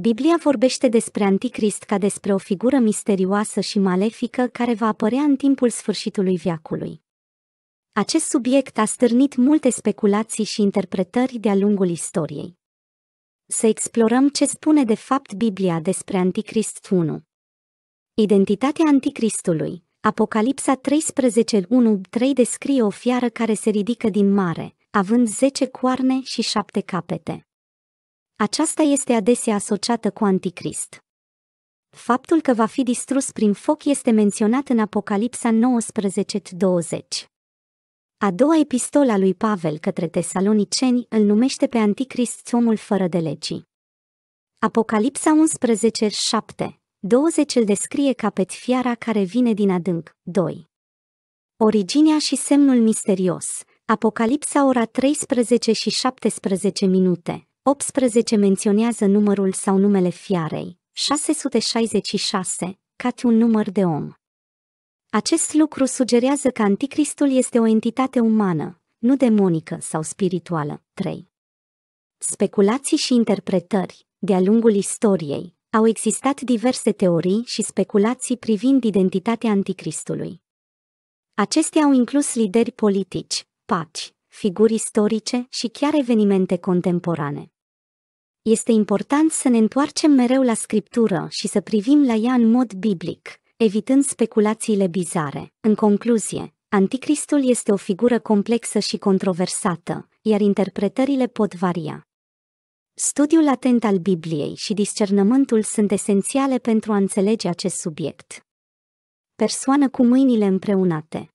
Biblia vorbește despre Anticrist ca despre o figură misterioasă și malefică care va apărea în timpul sfârșitului viacului. Acest subiect a stârnit multe speculații și interpretări de-a lungul istoriei. Să explorăm ce spune de fapt Biblia despre Anticrist 1. Identitatea Anticristului, Apocalipsa 13.1.3 descrie o fiară care se ridică din mare, având zece coarne și șapte capete. Aceasta este adesea asociată cu anticrist. Faptul că va fi distrus prin foc este menționat în Apocalipsa 19:20. A doua epistola lui Pavel către tesaloniceni îl numește pe anticrist omul fără de legii. Apocalipsa 11, 7, 20 îl descrie ca pe fiara care vine din adânc, 2. Originea și semnul misterios, Apocalipsa ora 13 și 17 minute, 18 menționează numărul sau numele fiarei, 666, ca un număr de om. Acest lucru sugerează că anticristul este o entitate umană, nu demonică sau spirituală. 3. Speculații și interpretări, de-a lungul istoriei, au existat diverse teorii și speculații privind identitatea anticristului. Acestea au inclus lideri politici, paci, figuri istorice și chiar evenimente contemporane. Este important să ne întoarcem mereu la scriptură și să privim la ea în mod biblic, evitând speculațiile bizare. În concluzie, Anticristul este o figură complexă și controversată, iar interpretările pot varia. Studiul atent al Bibliei și discernământul sunt esențiale pentru a înțelege acest subiect. Persoană cu mâinile împreunate